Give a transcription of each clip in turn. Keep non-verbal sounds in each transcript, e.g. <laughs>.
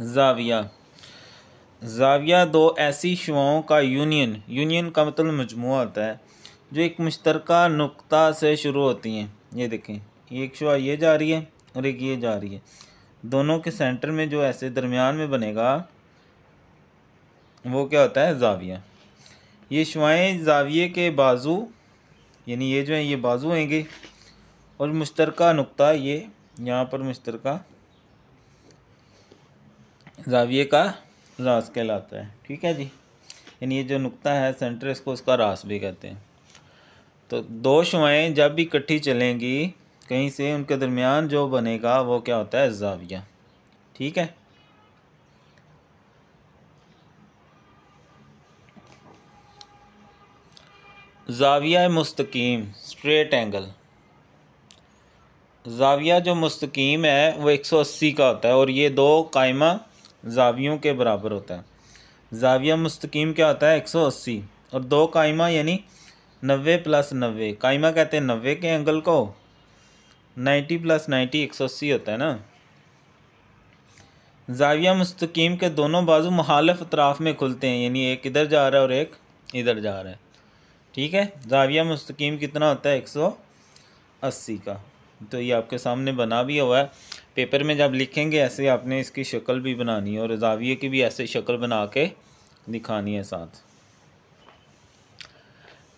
जाविया जाविया दो ऐसी शुआओं का यूनियन यूनियन का मतलब मजमू होता है जो एक मुश्तरक नुकता से शुरू होती हैं ये देखें एक शुआ ये जा रही है और एक ये जा रही है दोनों के सेंटर में जो ऐसे दरमियान में बनेगा वो क्या होता है जाविया ये शुआएँ जाविये के बाजू यानी ये जो हैं ये बाजू होंगे और मुश्तरक नुकता ये यहाँ पर मुश्तरका जाविए का रास कहलाता है ठीक है जी यानी ये जो नुकता है सेंटर इसको उसका रास भी कहते हैं तो दो शुआएँ जब भी इकट्ठी चलेंगी कहीं से उनके दरमियान जो बनेगा वो क्या होता है जाविया ठीक है जाविया मुस्तकीम स्ट्रेट एंगल जाविया जो मुस्तकीम है वो 180 का होता है और ये दो कायमा जावियों के बराबर होता है जाविया मुस्तकीम क्या होता है एक सौ अस्सी और दो कायमा यानी नबे प्लस नबे कायमा कहते हैं नबे के एंगल को नाइन्टी प्लस नाइन्टी एक सौ अस्सी होता है ना जाविया मुस्तकीम के दोनों बाजू मुहालफ अतराफ़ में खुलते हैं यानी एक इधर जा रहा है और एक इधर जा रहा है ठीक है जाविया मुस्तकीम कितना होता है एक सौ अस्सी का तो ये आपके सामने बना भी हुआ है पेपर में जब लिखेंगे ऐसे आपने इसकी शक्ल भी बनानी है और जाविए की भी ऐसे शक्ल बना के दिखानी है साथ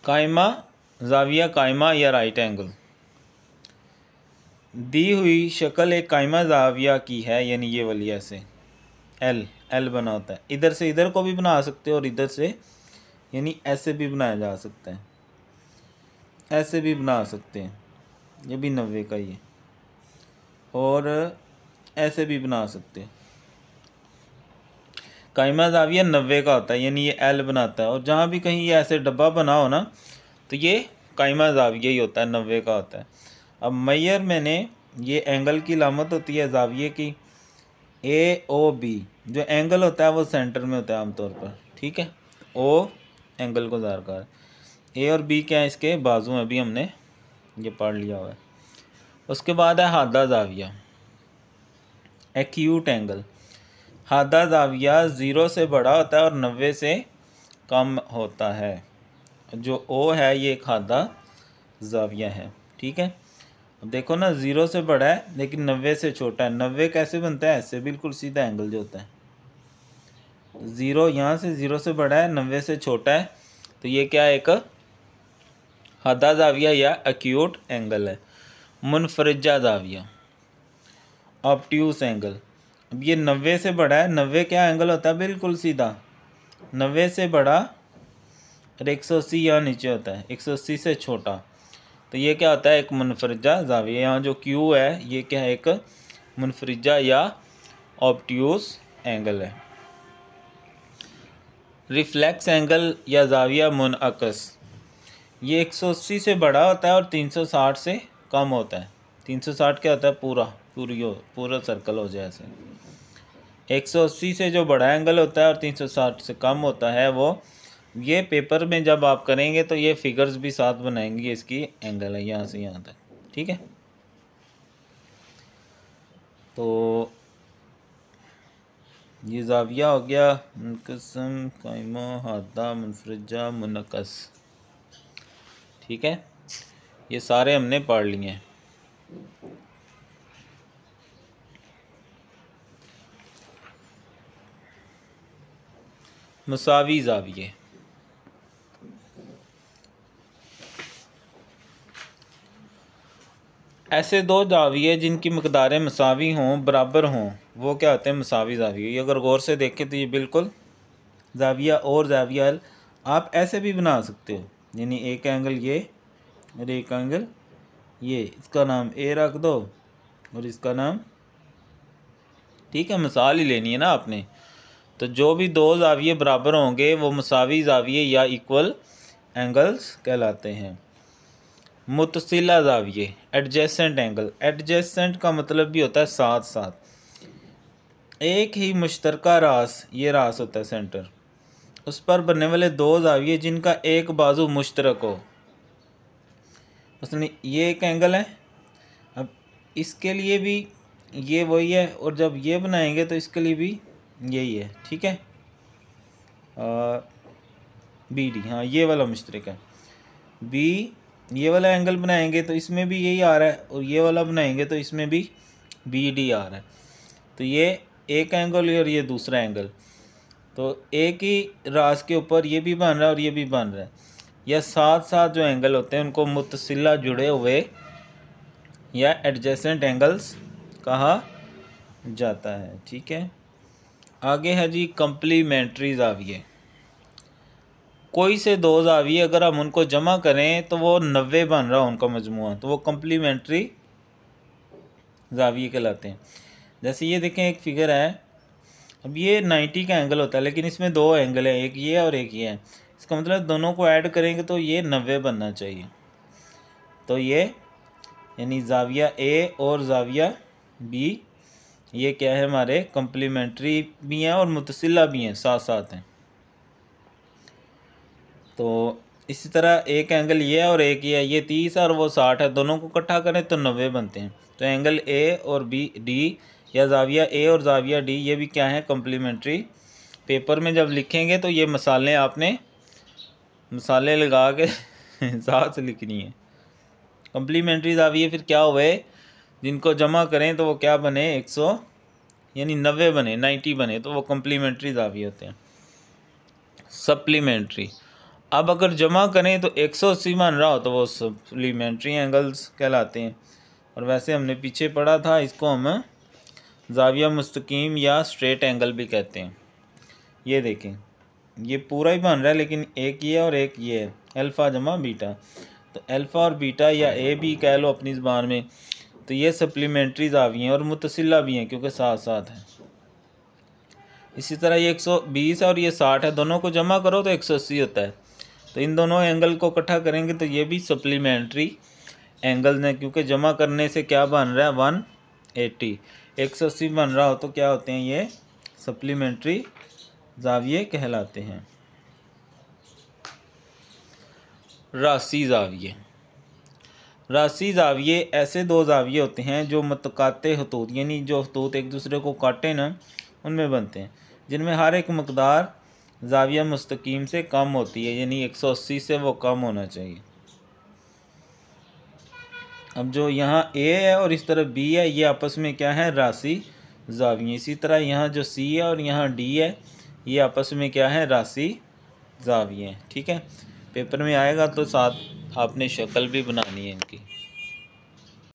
कायमा जाविया कायमा या राइट एंगल दी हुई शक्ल एक कायमा जाविया की है यानी ये वाली ऐसे एल एल बना होता है इधर से इधर को भी बना सकते हैं और इधर से यानी ऐसे भी बनाया जा सकता है ऐसे भी बना सकते हैं ये भी नब्बे का ही है और ऐसे भी बना सकते हैं कायमा जाविया नब्बे का होता है यानी ये एल बनाता है और जहाँ भी कहीं ये ऐसे डब्बा बना हो ना तो ये कायमा जाविया ही होता है नब्बे का होता है अब मैयर मैंने ये एंगल की लामत होती है जाविये की ए ओ बी जो एंगल होता है वो सेंटर में होता है आमतौर पर ठीक है ओ एंगल को दारकार ए और बी क्या है इसके बाजू में भी हमने ये पढ़ लिया हुआ है उसके बाद है हादा जाविया एक्यूट एंगल हादा जाविया ज़ीरो से बड़ा होता है और नबे से कम होता है जो ओ है ये एक हादा जाविया है ठीक है देखो ना ज़ीरो से बड़ा है लेकिन नबे से छोटा है नबे कैसे बनता है ऐसे बिल्कुल सीधा एंगल जो होता है ज़ीरो यहाँ से ज़ीरो से बड़ा है नबे से छोटा है तो ये क्या एक हादा जाविया या एक्यूट एंगल है मुनफरजा दाविया ऑप्ट्यूस एंगल अब ये नबे से बड़ा है नबे क्या एंगल होता है बिल्कुल सीधा नबे से बड़ा और एक सौ अस्सी यहाँ नीचे होता है एक सौ अस्सी से छोटा तो ये क्या होता है एक मुनफरजा जाविया यहाँ जो क्यू है ये क्या है एक मुनफरजा या ऑप्ट्यूस एंगल है रिफ्लेक्स एंगल या जाविया मुनअकस ये एक सौ अस्सी से बड़ा होता है और तीन सौ साठ से कम होता है तीन सौ साठ क्या होता है पूरा पूरी हो पूरा सर्कल हो जाए ऐसे एक सौ अस्सी से जो बड़ा एंगल होता है और तीन सौ साठ से कम होता है वो ये पेपर में जब आप करेंगे तो ये फिगर्स भी साथ बनाएंगे इसकी एंगल है यहाँ से यहाँ तक ठीक है तो ये जाविया हो गया मुनकसम कायमा हादा मुनफरजा मुनकस ठीक है ये सारे हमने पढ़ लिए हैं मसावी जाविये ऐसे दो जाविये जिनकी मकदारें मसावी हों बराबर हों वो क्या होते हैं मसावी जाविये ये अगर गौर से देखें तो ये बिल्कुल जाविया और जाविया आप ऐसे भी बना सकते हो यानी एक एंगल ये एंगल ये इसका नाम ए रख दो और इसका नाम ठीक है मिसाल ही लेनी है ना आपने तो जो भी दो जाविये बराबर होंगे वो मसावी जाविये या इक्वल एंगल्स कहलाते हैं मुतसिला जाविये एडजेसेंट एंगल एडजेसेंट का मतलब भी होता है साथ साथ एक ही मुश्तरक रास ये रास होता है सेंटर उस पर बनने वाले दो जाविये जिनका एक बाजू मुश्तरक हो उसने ये एक एंगल है अब इसके लिए भी ये वही है और जब ये बनाएंगे तो इसके लिए भी यही है ठीक है बी डी हाँ ये वाला मुश्तरक है बी ये वाला एंगल बनाएंगे तो इसमें भी यही आ रहा है और ये वाला बनाएंगे तो इसमें भी बी डी आ रहा है तो ये एक एंगल और ये दूसरा एंगल तो एक ही रास के ऊपर ये भी बन रहा है और ये भी बन रहा है या साथ साथ जो एंगल होते हैं उनको मुतसिला जुड़े हुए या एडजेसेंट एंगल्स कहा जाता है ठीक है आगे है जी कम्प्लीमेंट्री जाविये कोई से दो जाविये अगर हम उनको जमा करें तो वो नबे बन रहा है उनका मजमू तो वो कम्प्लीमेंट्री जाविए कहलाते हैं जैसे ये देखें एक फिगर है अब ये नाइन्टी का एंगल होता है लेकिन इसमें दो एंगल है एक ये और एक ये है इसका मतलब दोनों को ऐड करेंगे तो ये नबे बनना चाहिए तो ये यानी जाविया ए और जाविया बी ये क्या है हमारे कम्प्लीमेंट्री भी हैं और मुतसिला भी हैं साथ साथ हैं तो इसी तरह एक एंगल ये है और एक ये है ये तीस है और वो साठ है दोनों को इकट्ठा करें तो नबे बनते हैं तो एंगल ए और बी डी या जाविया ए और जाविया डी ये भी क्या है कम्प्लीमेंट्री पेपर में जब लिखेंगे तो ये मसाले आपने मसाले लगा के <laughs> से लिखनी है कम्प्लीमेंट्रीज आ है फिर क्या हुए जिनको जमा करें तो वो क्या बने एक सौ यानी नबे बने नाइन्टी बने तो वो कम्प्लीमेंट्रीज आ होते हैं सप्लीमेंट्री अब अगर जमा करें तो एक सौ अस्सी बन रहा हो तो वो सप्लीमेंट्री एंगल्स कहलाते हैं और वैसे हमने पीछे पढ़ा था इसको हम जाविया मुस्तकीम या स्ट्रेट एंगल भी कहते हैं ये देखें ये पूरा ही बन रहा है लेकिन एक ये और एक ये है अल्फ़ा जमा बीटा तो अल्फ़ा और बीटा या ए भी कह लो अपनी ज़बान में तो ये सप्लीमेंट्रीज आ गई हैं और मुतसिला भी हैं क्योंकि साथ साथ हैं इसी तरह ये एक सौ बीस और ये साठ है दोनों को जमा करो तो एक सौ अस्सी होता है तो इन दोनों एंगल को इकट्ठा करेंगे तो ये भी सप्लीमेंट्री एंगल हैं क्योंकि जमा करने से क्या बन रहा है वन एटी एक सौ अस्सी बन रहा हो तो क्या होते हैं ये सप्लीमेंट्री जाविये कहलाते हैं राशि जाविये राशि जाविये ऐसे दो जाविये होते हैं जो मतकाते हतूत यानी जो हतूत एक दूसरे को काटे ना उनमें बनते हैं जिनमें हर एक मकदार जाविया मुस्तकीम से कम होती है यानी एक सौ अस्सी से वो कम होना चाहिए अब जो यहाँ ए है और इस तरफ बी है ये आपस में क्या है राशि जाविये इसी तरह यहाँ जो सी है और यहाँ डी है ये आपस में क्या है राशि जाविए ठीक है पेपर में आएगा तो साथ आपने शक्ल भी बनानी है इनकी